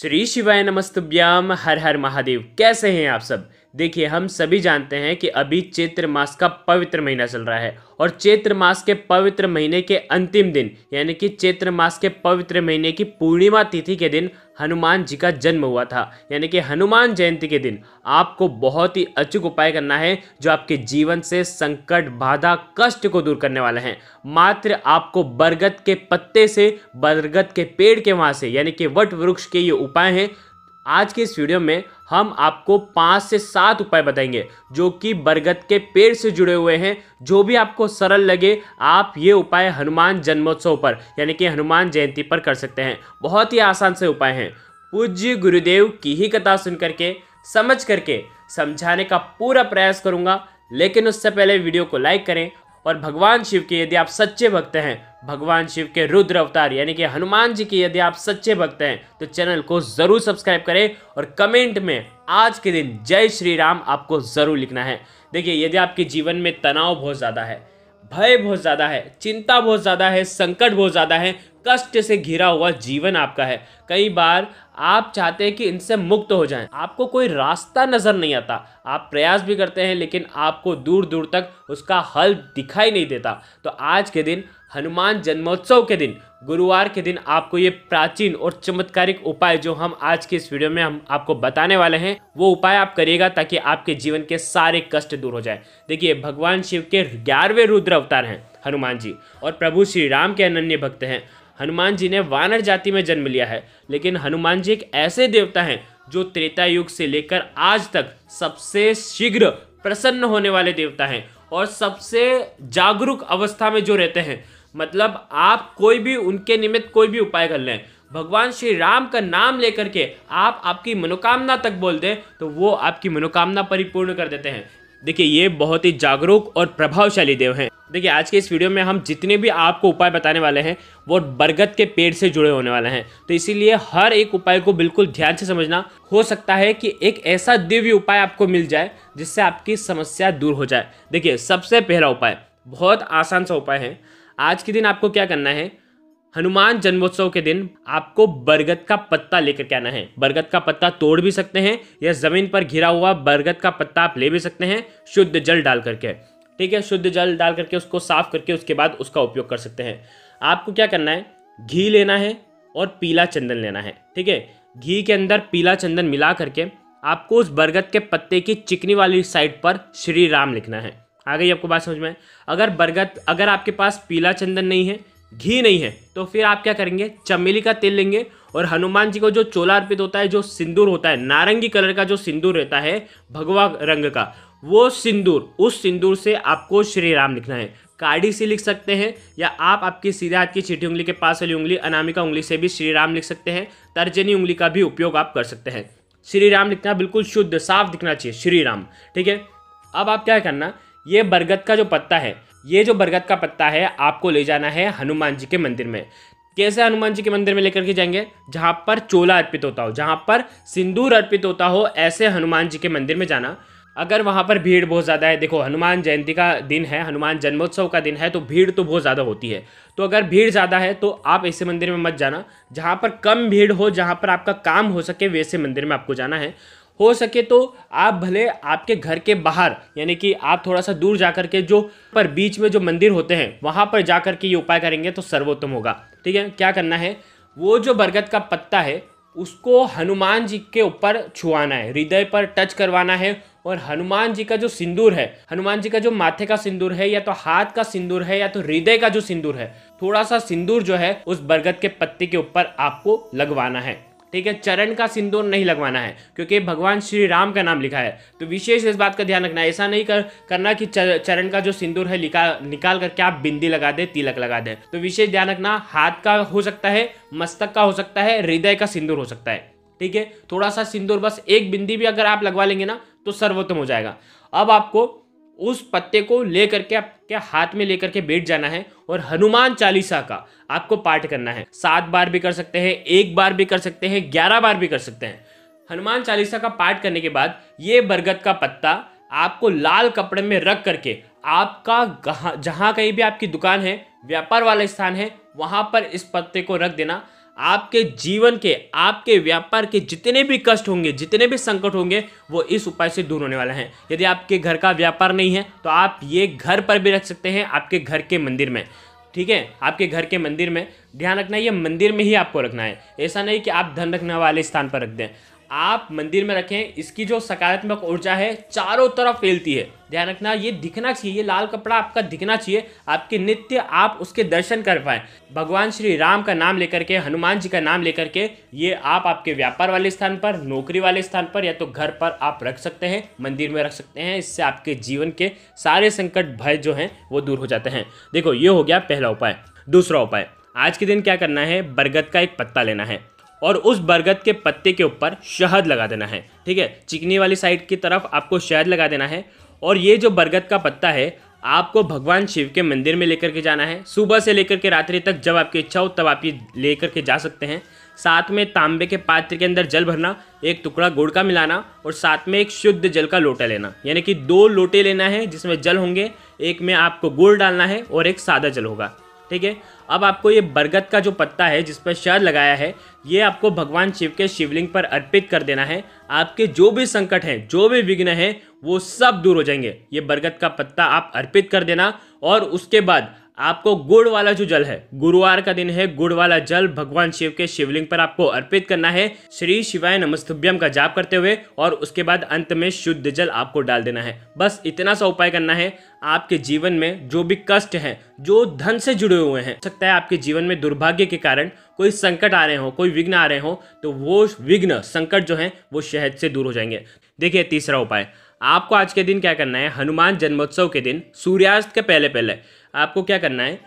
श्री शिवाय नमस्तुभ्याम हर हर महादेव कैसे हैं आप सब देखिए हम सभी जानते हैं कि अभी चैत्र मास का पवित्र महीना चल रहा है और चैत्र मास के पवित्र महीने के अंतिम दिन यानी कि चैत्र मास के पवित्र महीने की पूर्णिमा तिथि के दिन हनुमान जी का जन्म हुआ था यानी कि हनुमान जयंती के दिन आपको बहुत ही अचूक उपाय करना है जो आपके जीवन से संकट बाधा कष्ट को दूर करने वाले हैं मात्र आपको बरगद के पत्ते से बरगद के पेड़ के वहाँ से यानी कि वट वृक्ष के ये उपाय हैं आज के इस वीडियो में हम आपको पाँच से सात उपाय बताएंगे जो कि बरगद के पेड़ से जुड़े हुए हैं जो भी आपको सरल लगे आप ये उपाय हनुमान जन्मोत्सव पर यानी कि हनुमान जयंती पर कर सकते हैं बहुत ही आसान से उपाय हैं पूज्य गुरुदेव की ही कथा सुन करके समझ करके समझाने का पूरा प्रयास करूँगा लेकिन उससे पहले वीडियो को लाइक करें और भगवान शिव के यदि आप सच्चे भक्त हैं भगवान शिव के रुद्र अवतार यानी कि हनुमान जी के यदि आप सच्चे भक्त हैं तो चैनल को ज़रूर सब्सक्राइब करें और कमेंट में आज के दिन जय श्री राम आपको ज़रूर लिखना है देखिए यदि आपके जीवन में तनाव बहुत ज़्यादा है भय बहुत ज़्यादा है चिंता बहुत ज़्यादा है संकट बहुत ज़्यादा है कष्ट से घिरा हुआ जीवन आपका है कई बार आप चाहते हैं कि इनसे मुक्त हो जाएं आपको कोई रास्ता नज़र नहीं आता आप प्रयास भी करते हैं लेकिन आपको दूर दूर तक उसका हल दिखाई नहीं देता तो आज के दिन हनुमान जन्मोत्सव के दिन गुरुवार के दिन आपको ये प्राचीन और चमत्कारिक उपाय जो हम आज के इस वीडियो में हम आपको बताने वाले हैं वो उपाय आप करिएगा ताकि आपके जीवन के सारे कष्ट दूर हो जाए देखिए भगवान शिव के ग्यारहवें रुद्र अवतार हैं हनुमान जी और प्रभु श्री राम के अनन्य भक्त हैं हनुमान जी ने वानर जाति में जन्म लिया है लेकिन हनुमान जी एक ऐसे देवता हैं जो त्रेता युग से लेकर आज तक सबसे शीघ्र प्रसन्न होने वाले देवता हैं और सबसे जागरूक अवस्था में जो रहते हैं मतलब आप कोई भी उनके निमित्त कोई भी उपाय कर लें भगवान श्री राम का नाम लेकर के आप आपकी मनोकामना तक बोल दें तो वो आपकी मनोकामना परिपूर्ण कर देते हैं देखिए ये बहुत ही जागरूक और प्रभावशाली देव हैं देखिए आज के इस वीडियो में हम जितने भी आपको उपाय बताने वाले हैं वो बरगद के पेड़ से जुड़े होने वाले हैं तो इसीलिए हर एक उपाय को बिल्कुल ध्यान से समझना हो सकता है कि एक ऐसा दिव्य उपाय आपको मिल जाए जिससे आपकी समस्या दूर हो जाए देखिए सबसे पहला उपाय बहुत आसान सा उपाय है आज के दिन आपको क्या करना है हनुमान जन्मोत्सव के दिन आपको बरगद का पत्ता लेकर के आना है बरगद का पत्ता तोड़ भी सकते हैं या जमीन पर घिरा हुआ बरगद का पत्ता आप ले भी सकते हैं शुद्ध जल डाल करके ठीक है शुद्ध जल डाल करके उसको साफ करके उसके बाद उसका उपयोग कर सकते हैं आपको क्या करना है घी लेना है और पीला चंदन लेना है ठीक है घी के अंदर पीला चंदन मिला करके आपको उस बरगद के पत्ते की चिकनी वाली साइड पर श्री राम लिखना है आ गई आपको बात समझ में अगर बरगद अगर आपके पास पीला चंदन नहीं है घी नहीं है तो फिर आप क्या करेंगे चमेली का तेल लेंगे और हनुमान जी को जो चोला अर्पित होता है जो सिंदूर होता है नारंगी कलर का जो सिंदूर रहता है भगवा रंग का वो सिंदूर उस सिंदूर से आपको श्री राम लिखना है काढ़ी से लिख सकते हैं या आप आपकी सीधे हाथ की छीटी उंगली के पास वाली उंगली अनामिका उंगली से भी श्री राम लिख सकते हैं तर्जनी उंगली का भी उपयोग आप कर सकते हैं श्री राम लिखना बिल्कुल शुद्ध साफ दिखना चाहिए श्री राम ठीक है अब आप क्या करना ये बरगद का जो पत्ता है ये जो बरगद का पत्ता है आपको ले जाना है हनुमान जी के मंदिर में कैसे हनुमान जी के मंदिर में लेकर के जाएंगे जहाँ पर चोला अर्पित होता हो जहाँ पर सिंदूर अर्पित होता हो ऐसे हनुमान जी के मंदिर में जाना अगर वहाँ पर भीड़ बहुत ज़्यादा है देखो हनुमान जयंती का दिन है हनुमान जन्मोत्सव का दिन है तो भीड़ तो बहुत ज़्यादा होती है तो अगर भीड़ ज़्यादा है तो आप ऐसे मंदिर में मत जाना जहाँ पर कम भीड़ हो जहाँ पर आपका काम हो सके वैसे मंदिर में आपको जाना है हो सके तो आप भले आपके घर के बाहर यानी कि आप थोड़ा सा दूर जाकर के जो पर बीच में जो मंदिर होते हैं वहाँ पर जाकर के ये उपाय करेंगे तो सर्वोत्तम होगा ठीक है क्या करना है वो जो बरगद का पत्ता है उसको हनुमान जी के ऊपर छुआना है हृदय पर टच करवाना है और हनुमान जी का जो सिंदूर है हनुमान जी का जो माथे का सिंदूर है या तो हाथ का सिंदूर है या तो हृदय का जो सिंदूर है थोड़ा सा सिंदूर जो है उस बरगद के पत्ते के ऊपर आपको लगवाना है ठीक है चरण का सिंदूर नहीं लगवाना है क्योंकि भगवान श्री राम का नाम लिखा है तो विशेष इस बात का ध्यान रखना ऐसा नहीं कर करना कि चरण का जो सिंदूर है निकाल निकाल करके आप बिंदी लगा दे तिलक लगा दे तो विशेष ध्यान रखना हाथ का हो सकता है मस्तक का हो सकता है हृदय का सिंदूर हो सकता है ठीक है थोड़ा सा सिंदूर बस एक बिंदी भी अगर आप लगवा लेंगे ना तो सर्वोत्तम हो जाएगा अब आपको उस पत्ते को लेकर के आपके हाथ में लेकर के बैठ जाना है और हनुमान चालीसा का आपको पाठ करना है सात बार भी कर सकते हैं एक बार भी कर सकते हैं ग्यारह बार भी कर सकते हैं हनुमान चालीसा का पाठ करने के बाद ये बरगद का पत्ता आपको लाल कपड़े में रख करके आपका जहाँ कहीं भी आपकी दुकान है व्यापार वाला स्थान है वहाँ पर इस पत्ते को रख देना आपके जीवन के आपके व्यापार के जितने भी कष्ट होंगे जितने भी संकट होंगे वो इस उपाय से दूर होने वाले हैं यदि आपके घर का व्यापार नहीं है तो आप ये घर पर भी रख सकते हैं आपके घर के मंदिर में ठीक है आपके घर के मंदिर में ध्यान रखना है ये मंदिर में ही आपको रखना है ऐसा नहीं कि आप धन रखने वाले स्थान पर रख दें आप मंदिर में रखें इसकी जो सकारात्मक ऊर्जा है चारों तरफ फैलती है ध्यान रखना ये दिखना चाहिए ये लाल कपड़ा आपका दिखना चाहिए आपके नित्य आप उसके दर्शन कर पाए भगवान श्री राम का नाम लेकर के हनुमान जी का नाम लेकर के ये आप आपके व्यापार वाले स्थान पर नौकरी वाले स्थान पर या तो घर पर आप रख सकते हैं मंदिर में रख सकते हैं इससे आपके जीवन के सारे संकट भय जो हैं वो दूर हो जाते हैं देखो ये हो गया पहला उपाय दूसरा उपाय आज के दिन क्या करना है बरगद का एक पत्ता लेना है और उस बरगद के पत्ते के ऊपर शहद लगा देना है ठीक है चिकनी वाली साइड की तरफ आपको शहद लगा देना है और ये जो बरगद का पत्ता है आपको भगवान शिव के मंदिर में लेकर के जाना है सुबह से लेकर के रात्रि तक जब आपकी इच्छा हो तब आप ये लेकर के जा सकते हैं साथ में तांबे के पात्र के अंदर जल भरना एक टुकड़ा गुड़ का मिलाना और साथ में एक शुद्ध जल का लोटा लेना यानी कि दो लोटे लेना है जिसमें जल होंगे एक में आपको गुड़ डालना है और एक सादा जल होगा ठीक है अब आपको ये बरगद का जो पत्ता है जिस पर शर लगाया है ये आपको भगवान शिव के शिवलिंग पर अर्पित कर देना है आपके जो भी संकट हैं जो भी विघ्न हैं वो सब दूर हो जाएंगे ये बरगद का पत्ता आप अर्पित कर देना और उसके बाद आपको गुड़ वाला जो जल है गुरुवार का दिन है गुड़ वाला जल भगवान शिव के शिवलिंग पर आपको अर्पित करना है श्री शिवाय नमस्तुभ्यम का जाप करते हुए और उसके बाद अंत में शुद्ध जल आपको डाल देना है बस इतना सा उपाय करना है आपके जीवन में जो भी कष्ट है जो धन से जुड़े हुए हैं सकता है आपके जीवन में दुर्भाग्य के कारण कोई संकट आ रहे हो कोई विघ्न आ रहे हो तो वो विघ्न संकट जो है वो शहद से दूर हो जाएंगे देखिए तीसरा उपाय आपको आज के दिन क्या करना है हनुमान जन्मोत्सव के दिन सूर्यास्त के पहले पहले आपको क्या करना है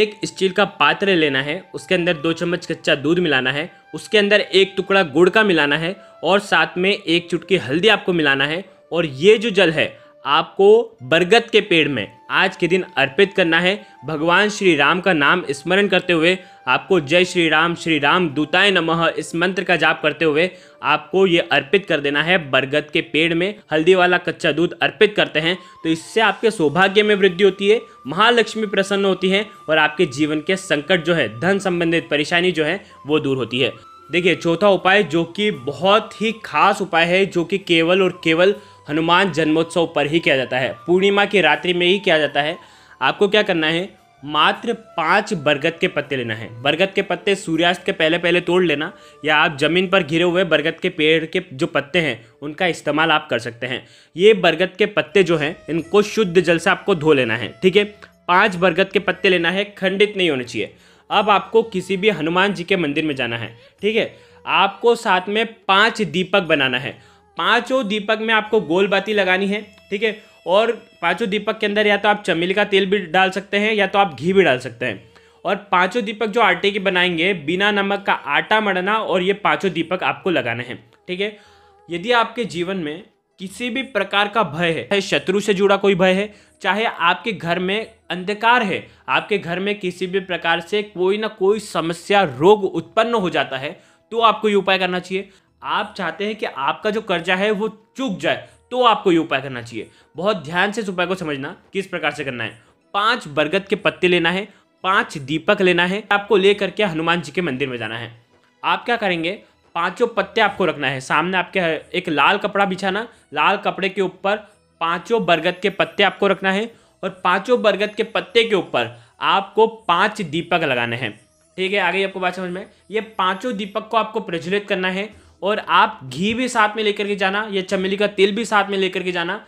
एक स्टील का पात्र लेना है उसके अंदर दो चम्मच कच्चा दूध मिलाना है उसके अंदर एक टुकड़ा गुड़ का मिलाना है और साथ में एक चुटकी हल्दी आपको मिलाना है और ये जो जल है आपको बरगद के पेड़ में आज के दिन अर्पित करना है भगवान श्री राम का नाम स्मरण करते हुए आपको जय श्री राम श्री राम दूताय नमः इस मंत्र का जाप करते हुए आपको ये अर्पित कर देना है बरगद के पेड़ में हल्दी वाला कच्चा दूध अर्पित करते हैं तो इससे आपके सौभाग्य में वृद्धि होती है महालक्ष्मी प्रसन्न होती है और आपके जीवन के संकट जो है धन संबंधित परेशानी जो है वो दूर होती है देखिए चौथा उपाय जो कि बहुत ही खास उपाय है जो कि केवल और केवल हनुमान जन्मोत्सव पर ही किया जाता है पूर्णिमा की रात्रि में ही किया जाता है आपको क्या करना है मात्र पाँच बरगद के पत्ते लेना है बरगद के पत्ते सूर्यास्त के पहले पहले तोड़ लेना या आप ज़मीन पर घिरे हुए बरगद के पेड़ के जो पत्ते हैं उनका इस्तेमाल आप कर सकते हैं ये बरगद के पत्ते जो हैं इनको शुद्ध जल से आपको धो लेना है ठीक है पाँच बरगद के पत्ते लेना है खंडित नहीं होने चाहिए अब आपको किसी भी हनुमान जी के मंदिर में जाना है ठीक है आपको साथ में पाँच दीपक बनाना है पांचों दीपक में आपको गोल बाती लगानी है ठीक है और पांचों दीपक के अंदर या तो आप चमेली का तेल भी डाल सकते हैं या तो आप घी भी डाल सकते हैं और पांचों दीपक जो आटे के बनाएंगे बिना नमक का आटा मड़ना और ये पांचों दीपक आपको लगाना है ठीक है यदि आपके जीवन में किसी भी प्रकार का भय है चाहे शत्रु से जुड़ा कोई भय है चाहे आपके घर में अंधकार है आपके घर में किसी भी प्रकार से कोई ना कोई समस्या रोग उत्पन्न हो जाता है तो आपको ये उपाय करना चाहिए आप चाहते हैं कि आपका जो कर्जा है वो चूक जाए तो आपको ये उपाय करना चाहिए बहुत ध्यान से इस उपाय को समझना किस प्रकार से करना है पांच बरगद के पत्ते लेना है पांच दीपक लेना है आपको लेकर के हनुमान जी के मंदिर में जाना है आप क्या करेंगे पांचों पत्ते आपको रखना है सामने आपके एक लाल कपड़ा बिछाना लाल कपड़े के ऊपर पांचों बरगद के पत्ते आपको रखना है और पांचों बरगद के पत्ते के ऊपर आपको पांच दीपक लगाने हैं ठीक है आगे आपको बात समझ में ये पांचों दीपक को आपको प्रज्वलित करना है और आप घी भी साथ में लेकर के जाना या चमेली का तेल भी साथ में लेकर के जाना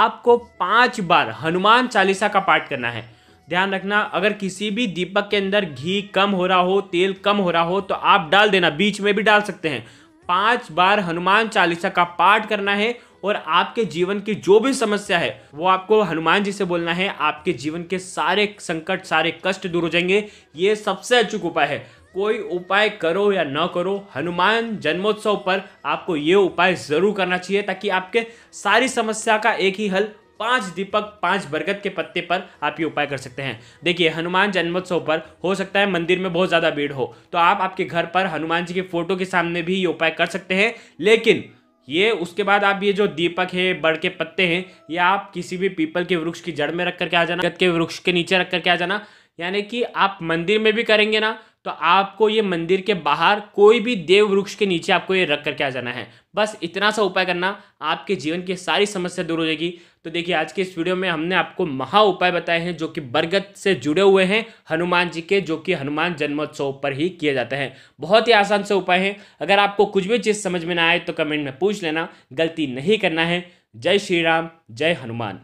आपको पांच बार हनुमान चालीसा का पाठ करना है ध्यान रखना अगर किसी भी दीपक के अंदर घी कम हो रहा हो तेल कम हो रहा हो तो आप डाल देना बीच में भी डाल सकते हैं पांच बार हनुमान चालीसा का पाठ करना है और आपके जीवन की जो भी समस्या है वो आपको हनुमान जी से बोलना है आपके जीवन के सारे संकट सारे कष्ट दूर हो जाएंगे ये सबसे अचूक उपाय है कोई उपाय करो या न करो हनुमान जन्मोत्सव पर आपको ये उपाय ज़रूर करना चाहिए ताकि आपके सारी समस्या का एक ही हल पांच दीपक पांच बरगद के पत्ते पर आप ये उपाय कर सकते हैं देखिए हनुमान जन्मोत्सव पर हो सकता है मंदिर में बहुत ज़्यादा भीड़ हो तो आप आपके घर पर हनुमान जी के फोटो के सामने भी ये उपाय कर सकते हैं लेकिन ये उसके बाद आप ये जो दीपक है बड़ के पत्ते हैं ये आप किसी भी पीपल के वृक्ष की जड़ में रख करके आ जाना के वृक्ष के नीचे रख करके आ जाना यानी कि आप मंदिर में भी करेंगे ना तो आपको ये मंदिर के बाहर कोई भी देव वृक्ष के नीचे आपको ये रख करके आ जाना है बस इतना सा उपाय करना आपके जीवन की सारी समस्या दूर हो जाएगी तो देखिए आज के इस वीडियो में हमने आपको महा उपाय बताए हैं जो कि बरगद से जुड़े हुए हैं हनुमान जी के जो कि हनुमान जन्मोत्सव पर ही किए जाते हैं बहुत ही आसान से उपाय हैं अगर आपको कुछ भी चीज़ समझ में ना आए तो कमेंट में पूछ लेना गलती नहीं करना है जय श्री राम जय हनुमान